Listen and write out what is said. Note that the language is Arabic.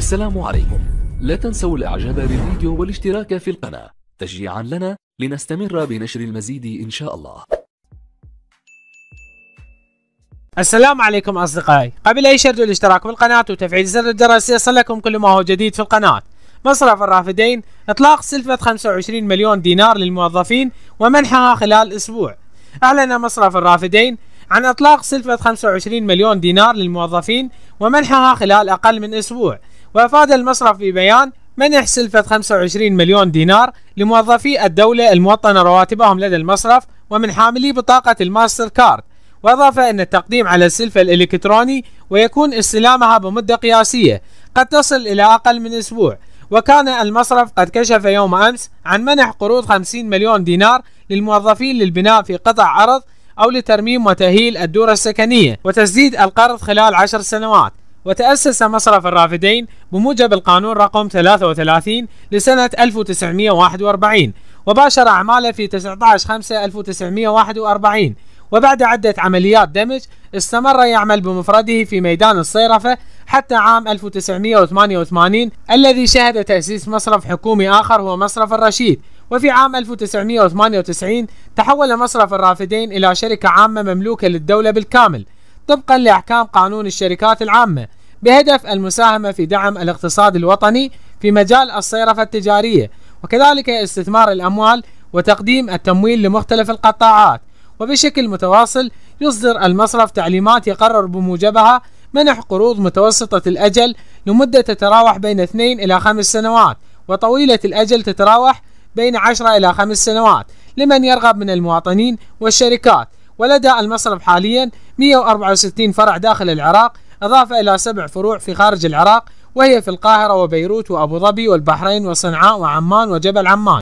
السلام عليكم لا تنسوا الاعجاب بالفيديو والاشتراك في القناة تشجيعا لنا لنستمر بنشر المزيد ان شاء الله السلام عليكم اصدقائي قبل اي شيء الاشتراك بالقناة وتفعيل زر الجرس يصلكم كل ما هو جديد في القناة مصرف الرافدين اطلاق سلفة 25 مليون دينار للموظفين ومنحها خلال اسبوع اعلن مصرف الرافدين عن اطلاق سلفة 25 مليون دينار للموظفين ومنحها خلال اقل من اسبوع وأفاد المصرف في بيان منح سلفة 25 مليون دينار لموظفي الدولة الموطنة رواتبهم لدى المصرف ومن حاملي بطاقة الماستر كارد وأضاف أن التقديم على السلفة الإلكتروني ويكون استلامها بمدة قياسية قد تصل إلى أقل من أسبوع وكان المصرف قد كشف يوم أمس عن منح قروض 50 مليون دينار للموظفين للبناء في قطع أرض أو لترميم وتأهيل الدور السكنية وتسديد القرض خلال عشر سنوات وتأسس مصرف الرافدين بموجب القانون رقم 33 لسنة 1941 وباشر أعماله في 19/5/1941 وبعد عدة عمليات دمج استمر يعمل بمفرده في ميدان الصيرفة حتى عام 1988 الذي شهد تأسيس مصرف حكومي آخر هو مصرف الرشيد وفي عام 1998 تحول مصرف الرافدين إلى شركة عامة مملوكة للدولة بالكامل طبقا لأحكام قانون الشركات العامة بهدف المساهمة في دعم الاقتصاد الوطني في مجال الصيرفة التجارية وكذلك استثمار الأموال وتقديم التمويل لمختلف القطاعات وبشكل متواصل يصدر المصرف تعليمات يقرر بموجبها منح قروض متوسطة الأجل لمدة تتراوح بين 2 إلى 5 سنوات وطويلة الأجل تتراوح بين 10 إلى 5 سنوات لمن يرغب من المواطنين والشركات ولدى المصرف حاليا 164 فرع داخل العراق إضافة إلى سبع فروع في خارج العراق وهي في القاهرة وبيروت وأبو ظبي والبحرين وصنعاء وعمان وجبل عمان